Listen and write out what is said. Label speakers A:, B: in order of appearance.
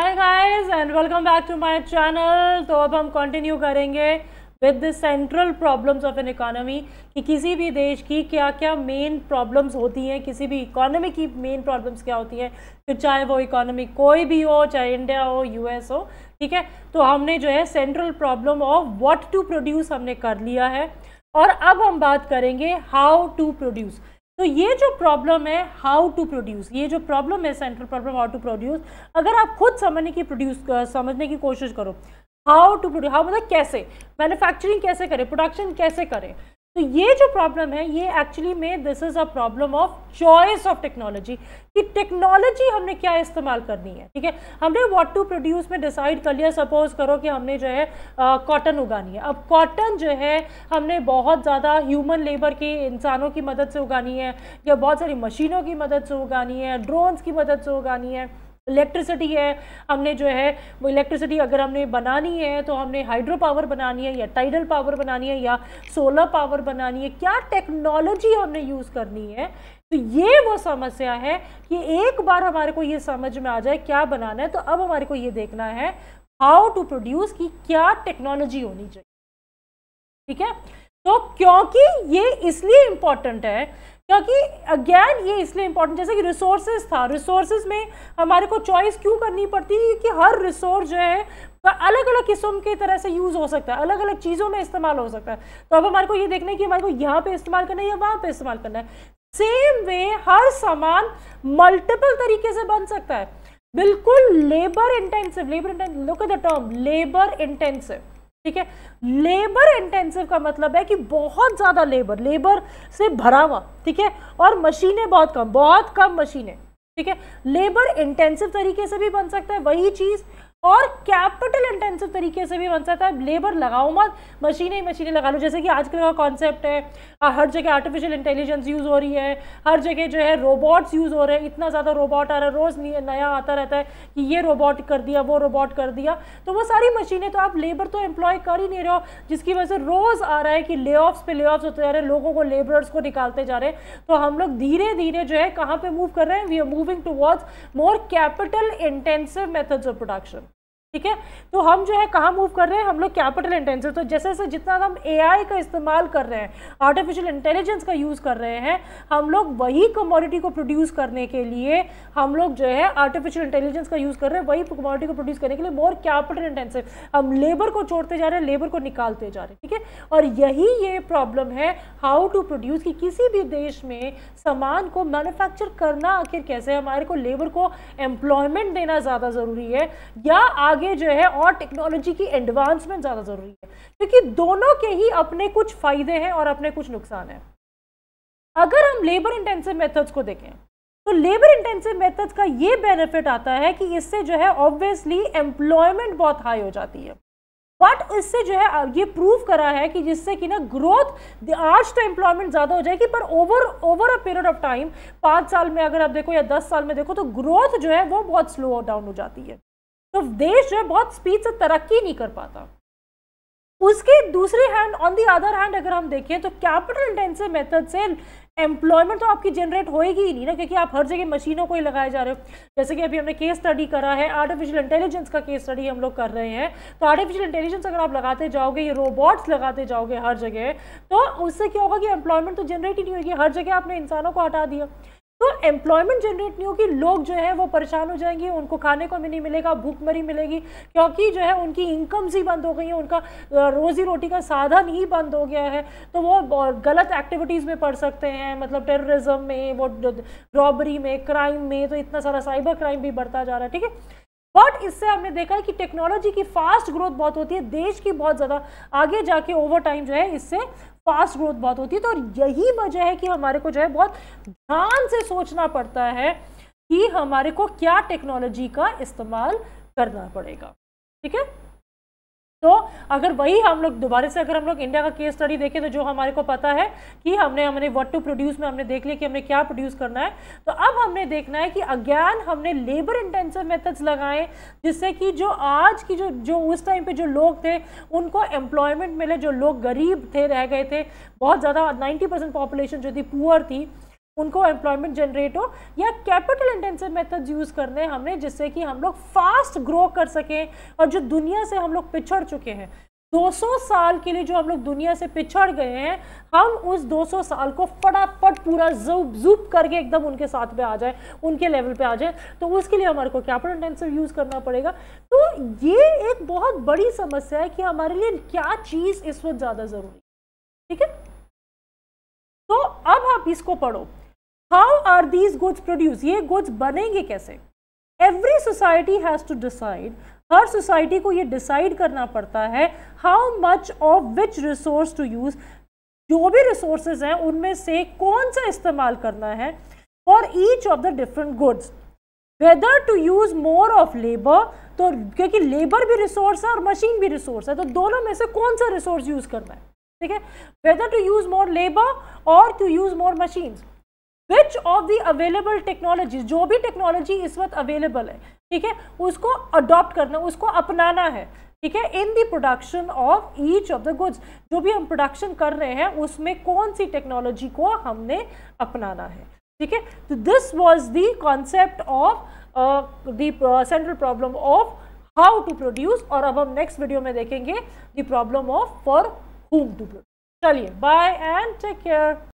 A: hi guys and welcome back to my channel तो अब हम कंटिन्यू करेंगे with central problems of an economy कि किसी भी देश की क्या क्या मेन प्रॉब्लम्स होती हैं किसी भी इकोनॉमी की मेन प्रॉब्लम्स क्या होती हैं फिर तो चाहे वो इकोनॉमी कोई भी हो चाहे इंडिया हो यूएस हो ठीक है तो हमने जो है central problem of what to produce हमने कर लिया है और अब हम बात करेंगे हाउ टू प्रोड्यूस तो ये जो प्रॉब्लम है हाउ टू प्रोड्यूस ये जो प्रॉब्लम है central problem how to produce अगर आप खुद समझने की प्रोड्यूस समझने की कोशिश करो हाउ टू प्रोड्यूस हाउ मतलब कैसे मैन्युफैक्चरिंग कैसे करें प्रोडक्शन कैसे करें तो ये जो प्रॉब्लम है ये एक्चुअली में this is a problem of choice of technology कि टेक्नोलॉजी हमने क्या इस्तेमाल करनी है ठीक है हमने व्हाट टू प्रोड्यूस में डिसाइड कर लिया सपोज करो कि हमने जो है कॉटन उगानी है अब कॉटन जो है हमने बहुत ज़्यादा ह्यूमन लेबर की इंसानों की मदद से उगानी है या बहुत सारी मशीनों की मदद से उगानी है ड्रोन्स की मदद से उगानी है इलेक्ट्रिसिटी है हमने जो है वो इलेक्ट्रिसिटी अगर हमने बनानी है तो हमने हाइड्रो पावर बनानी है या टाइडल पावर बनानी है या सोलर पावर बनानी है क्या टेक्नोलॉजी हमने यूज़ करनी है तो ये वो समस्या है कि एक बार हमारे को ये समझ में आ जाए क्या बनाना है तो अब हमारे को ये देखना है हाउ टू प्रोड्यूस की क्या टेक्नोलॉजी होनी चाहिए ठीक है तो क्योंकि ये इसलिए इम्पॉर्टेंट है क्योंकि अगेन ये इसलिए इंपॉर्टेंट जैसे कि रिसोर्सेज था रिसोर्सेज में हमारे को चॉइस क्यों करनी पड़ती है कि हर रिसोर्स जो है अलग अलग किस्म के तरह से यूज़ हो सकता है अलग अलग चीज़ों में इस्तेमाल हो सकता है तो अब हमारे को ये देखना है कि हमारे को यहाँ पे इस्तेमाल करना है या वहाँ पे इस्तेमाल करना है सेम वे हर सामान मल्टीपल तरीके से बन सकता है बिल्कुल labour intensive labour intensive look the term labour intensive ठीक है लेबर इंटेंसिव का मतलब है कि बहुत ज़्यादा लेबर लेबर से भरा हुआ ठीक है और मशीनें बहुत कम बहुत कम मशीनें ठीक है लेबर इंटेंसिव तरीके से भी बन सकता है वही चीज़ और कैपिटल इंटेंसिव तरीके से भी बन सकता है लेबर लगाओ मत मशीनें ही मशीनें लगा लो जैसे कि आजकल का कॉन्सेप्ट है हर जगह आर्टिफिशियल इंटेलिजेंस यूज़ हो रही है हर जगह जो है रोबोट्स यूज़ हो रहे हैं इतना ज़्यादा रोबोट आ रहा है रोज़ नया आता रहता है कि ये रोबोट कर दिया वो रोबोट कर दिया तो वो सारी मशीनें तो आप लेबर तो एम्प्लॉय कर ही नहीं रहे हो जिसकी वजह से रोज़ आ रहा है कि ले ऑफ्स पे ले ऑफ्स होते जा रहे हैं लोगों को लेबरर्स को निकालते जा रहे हैं तो हम लोग धीरे धीरे जो है कहाँ पर मूव कर रहे हैं we are moving to more capital intensive methods of production ठीक है तो हम जो है कहाँ मूव कर रहे हैं हम लोग कैपिटल इंटेंसिव तो जैसे जैसे जितना हम एआई का इस्तेमाल कर रहे हैं आर्टिफिशियल इंटेलिजेंस का यूज़ कर रहे हैं हम लोग वही कमोडिटी को प्रोड्यूस करने के लिए हम लोग जो है आर्टिफिशियल इंटेलिजेंस का यूज़ कर रहे हैं वही कमोडिटी को प्रोड्यूस करने के लिए मोर कैपिटल इंटेंसिव हम लेबर को छोड़ते जा रहे हैं लेबर को निकालते जा रहे हैं ठीक है और यही ये प्रॉब्लम है हाउ टू प्रोड्यूस कि किसी भी देश में सामान को मैनुफैक्चर करना आखिर कैसे हमारे को लेबर को एम्प्लॉयमेंट देना ज़्यादा ज़रूरी है या आगे आगे जो है और टेक्नोलॉजी की एडवांसमेंट ज़्यादा ज़रूरी है क्योंकि दोनों के ही अपने कुछ फ़ायदे हैं और अपने कुछ नुकसान हैं अगर हम लेबर इंटेंसिव मेथड्स को देखें तो लेबर इंटेंसिव मेथड्स का ये बेनिफिट आता है कि इससे जो है ऑब्वियसली एम्प्लॉयमेंट बहुत हाई हो जाती है बट इससे जो है ये प्रूव करा है कि जिससे कि ना ग्रोथ आज तो एम्प्लॉयमेंट ज़्यादा हो जाएगी पर over over a period of time पाँच साल में अगर आप देखो या दस साल में देखो तो ग्रोथ जो है वो बहुत स्लो डाउन हो जाती है तो देश जो है बहुत स्पीड से तरक्की नहीं कर पाता उसके दूसरे hand on the other hand अगर हम देखें तो कैपिटल इंटेंसिव मेथड से एम्प्लॉयमेंट तो आपकी जनरेट होएगी ही नहीं ना क्योंकि आप हर जगह मशीनों को ही लगाए जा रहे हो जैसे कि अभी हमने केस स्टडी करा है आर्टिफिशियल इंटेलिजेंस का केस स्टडी हम लोग कर रहे हैं तो आर्टिफिशियल इंटेलिजेंस अगर आप लगाते जाओगे ये रोबोट्स लगाते जाओगे हर जगह तो उससे क्या होगा कि एम्प्लॉयमेंट तो जनरेट ही नहीं होगी हर जगह आपने इंसानों को हटा दिया तो एम्प्लॉयमेंट जनरेट नहीं होगी लोग जो है वो परेशान हो जाएंगे उनको खाने को भी नहीं मिलेगा भूखमरी मिलेगी क्योंकि जो है उनकी इनकम्स ही बंद हो गई हैं उनका रोज़ी रोटी का साधन ही बंद हो गया है तो वो गलत एक्टिविटीज़ में पढ़ सकते हैं मतलब टेररिज्म में वो रॉबरी में क्राइम में तो इतना सारा साइबर क्राइम भी बढ़ता जा रहा है ठीक है बट इससे हमने देखा है कि टेक्नोलॉजी की फास्ट ग्रोथ बहुत होती है देश की बहुत ज़्यादा आगे जाके ओवर टाइम जो है इससे फास्ट ग्रोथ बहुत होती है तो यही वजह है कि हमारे को जो है बहुत ध्यान से सोचना पड़ता है कि हमारे को क्या टेक्नोलॉजी का इस्तेमाल करना पड़ेगा ठीक है तो अगर वही हम लोग दोबारा से अगर हम लोग इंडिया का केस स्टडी देखें तो जो हमारे को पता है कि हमने हमने व्हाट टू प्रोड्यूस में हमने देख लिया कि हमने क्या प्रोड्यूस करना है तो अब हमने देखना है कि अज्ञान हमने लेबर इंटेंसिव मेथड्स लगाए जिससे कि जो आज की जो जो उस टाइम पे जो लोग थे उनको एम्प्लॉयमेंट मिले जो लोग गरीब थे रह गए थे बहुत ज़्यादा नाइन्टी पॉपुलेशन जो थी पुअर थी उनको एम्प्लॉयमेंट जनरेट हो या कैपिटल इंटेंसिव मेथड्स यूज़ करने हैं हमने जिससे कि हम लोग फास्ट ग्रो कर सकें और जो दुनिया से हम लोग पिछड़ चुके हैं 200 साल के लिए जो हम लोग दुनिया से पिछड़ गए हैं हम उस 200 साल को फटाफट पूरा जूप जूप करके एकदम उनके साथ पे आ जाए उनके लेवल पे आ जाए तो उसके लिए हमारे को कैपिटल इंटेंसिव यूज़ करना पड़ेगा तो ये एक बहुत बड़ी समस्या है कि हमारे लिए क्या चीज़ इस वक्त ज़्यादा ज़रूरी ठीक है तो अब आप इसको पढ़ो how are these goods produce ये गुड्स बनेंगे कैसे every society has to decide हर सोसाइटी को ये डिसाइड करना पड़ता है how much of which resource to use जो भी रिसोर्सेज हैं उनमें से कौन सा इस्तेमाल करना है for each of the different goods whether to use more of labour तो क्योंकि लेबर भी रिसोर्स है और मशीन भी रिसोर्स है तो दोनों में से कौन सा रिसोर्स यूज़ करना है ठीक है whether to use more labour और to use more machines which of the available technology जो भी टेक्नोलॉजी इस वक्त अवेलेबल है ठीक है उसको अडॉप्ट करना उसको अपनाना है ठीक है in the production of each of the goods जो भी हम प्रोडक्शन कर रहे हैं उसमें कौन सी टेक्नोलॉजी को हमने अपनाना है ठीक है तो this was the concept of the central problem of how to produce और अब हम नेक्स्ट वीडियो में देखेंगे the problem of for whom to produce चलिए बाय एंड टेक केयर